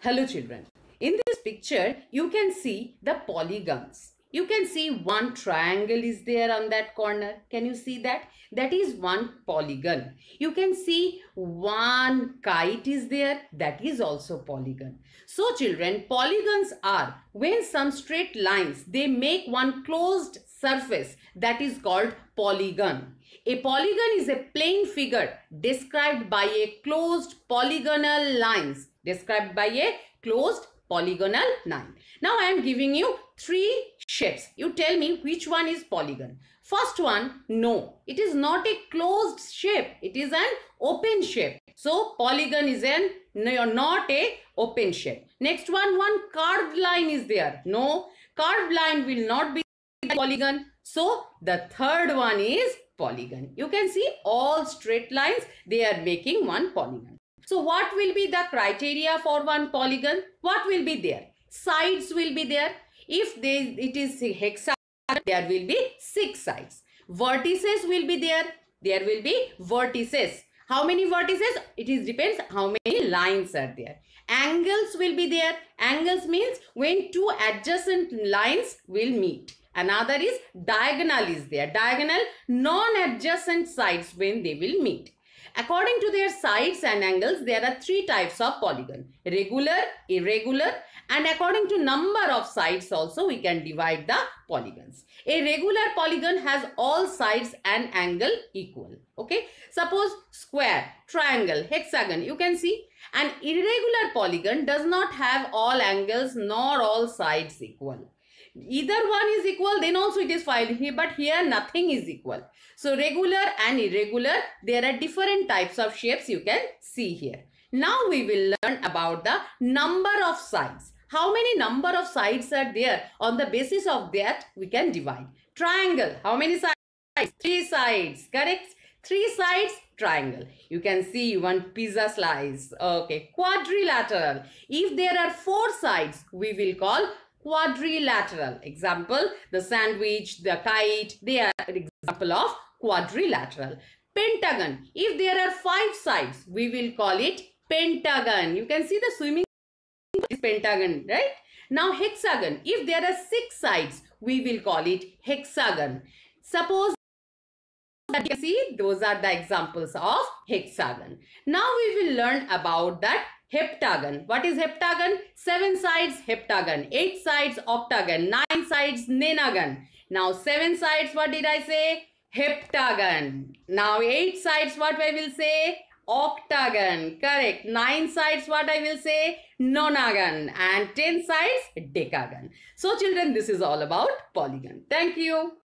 Hello children. In this picture, you can see the polygons. You can see one triangle is there on that corner. Can you see that? That is one polygon. You can see one kite is there. That is also polygon. So children, polygons are when some straight lines, they make one closed surface that is called polygon. A polygon is a plane figure described by a closed polygonal lines described by a closed polygonal line. Now I am giving you three shapes. You tell me which one is polygon. First one, no. It is not a closed shape. It is an open shape. So polygon is an not a open shape. Next one, one curved line is there. No, curved line will not be polygon. So the third one is polygon. You can see all straight lines, they are making one polygon. So what will be the criteria for one polygon? What will be there? Sides will be there. If they, it is hexagon, there will be six sides. Vertices will be there. There will be vertices. How many vertices? It is depends how many lines are there. Angles will be there. Angles means when two adjacent lines will meet. Another is diagonal is there. Diagonal non-adjacent sides when they will meet. According to their sides and angles, there are three types of polygon. Regular, irregular and according to number of sides also we can divide the polygons. A regular polygon has all sides and angle equal. Okay. Suppose square, triangle, hexagon you can see an irregular polygon does not have all angles nor all sides equal either one is equal then also it is filed here but here nothing is equal so regular and irregular there are different types of shapes you can see here now we will learn about the number of sides how many number of sides are there on the basis of that we can divide triangle how many sides three sides correct three sides triangle you can see one pizza slice okay quadrilateral if there are four sides we will call quadrilateral. Example, the sandwich, the kite, they are an example of quadrilateral. Pentagon, if there are five sides, we will call it pentagon. You can see the swimming is pentagon, right? Now hexagon, if there are six sides, we will call it hexagon. Suppose that you see, those are the examples of hexagon. Now we will learn about that heptagon. What is heptagon? Seven sides heptagon, eight sides octagon, nine sides Nonagon. Now seven sides, what did I say? Heptagon. Now eight sides, what I will say? Octagon. Correct. Nine sides, what I will say? Nonagon. And ten sides, decagon. So children, this is all about polygon. Thank you.